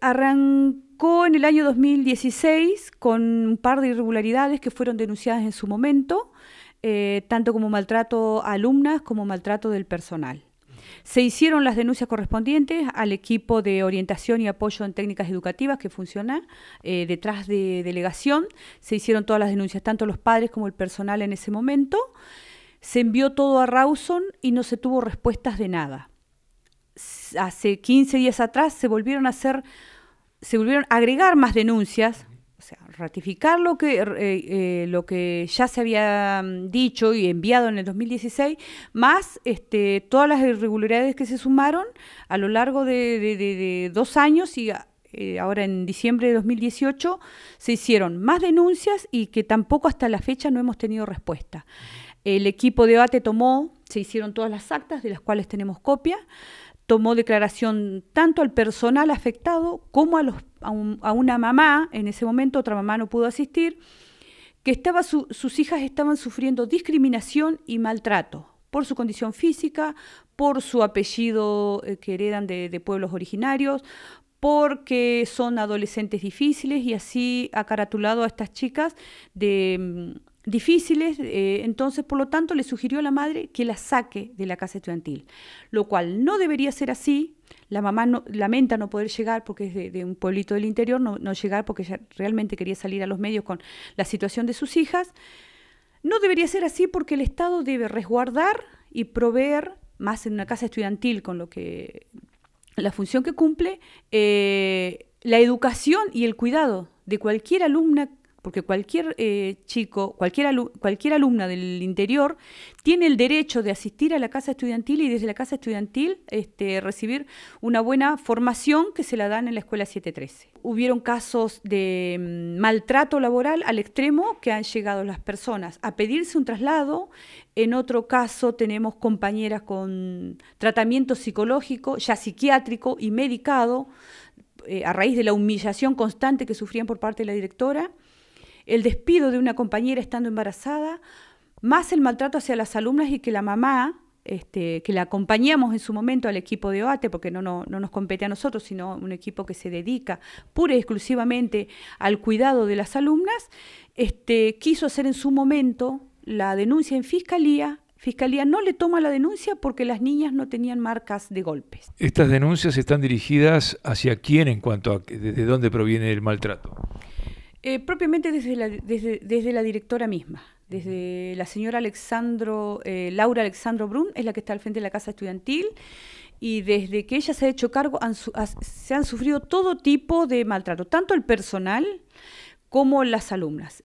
Arrancó en el año 2016 con un par de irregularidades que fueron denunciadas en su momento, eh, tanto como maltrato a alumnas como maltrato del personal. Se hicieron las denuncias correspondientes al equipo de orientación y apoyo en técnicas educativas que funciona eh, detrás de delegación. Se hicieron todas las denuncias, tanto los padres como el personal en ese momento. Se envió todo a Rawson y no se tuvo respuestas de nada hace 15 días atrás se volvieron a hacer, se volvieron a agregar más denuncias, o sea, ratificar lo que, eh, eh, lo que ya se había mm, dicho y enviado en el 2016, más este, todas las irregularidades que se sumaron a lo largo de, dos años y ah, eh, ahora en diciembre de 2018 se hicieron más denuncias y que tampoco hasta la fecha no hemos tenido respuesta. El equipo de debate tomó, se hicieron todas las actas de las cuales tenemos copia tomó declaración tanto al personal afectado como a, los, a, una mamá, en ese momento otra mamá no pudo asistir, que estaba sus hijas estaban sufriendo discriminación y maltrato por su condición física, por su apellido eh, que heredan de, de, pueblos originarios, porque son adolescentes difíciles y así ha a estas chicas de, mm, difíciles, eh, entonces por lo tanto le sugirió a la madre que la saque de la casa estudiantil, lo cual no debería ser así. La mamá lamenta no poder llegar porque es de, un pueblito del interior, no, llegar porque realmente quería salir a los medios con la situación de sus hijas. No debería ser así porque el Estado debe resguardar y proveer, más en una casa estudiantil con lo que la función que cumple, eh, la educación y el cuidado de cualquier alumna porque cualquier eh, chico, cualquier, cualquier alumna del interior tiene el derecho de asistir a la casa estudiantil y desde la casa estudiantil este, recibir una buena formación que se la dan en la escuela 713. Hubieron casos de mm, maltrato laboral al extremo que han llegado las personas a pedirse un traslado. En otro caso tenemos compañeras con tratamiento psicológico, ya psiquiátrico y medicado, eh, a raíz de la humillación constante que sufrían por parte de la directora el despido de una compañera estando embarazada, más el maltrato hacia las alumnas y que la mamá, este, que la acompañamos en su momento al equipo de OATE, porque no, no, nos compete a nosotros, sino un equipo que se dedica pura y exclusivamente al cuidado de las alumnas, este, quiso hacer en su momento la denuncia en fiscalía. Fiscalía no le toma la denuncia porque las niñas no tenían marcas de golpes. ¿Estas denuncias están dirigidas hacia quién en cuanto a ¿De dónde proviene el maltrato? Eh, propiamente desde la, desde, desde la directora misma, desde la señora eh, Laura Alexandro Brun, es la que está al frente de la Casa Estudiantil, y desde que ella se ha hecho cargo se han sufrido todo tipo de maltrato, tanto el personal como las alumnas.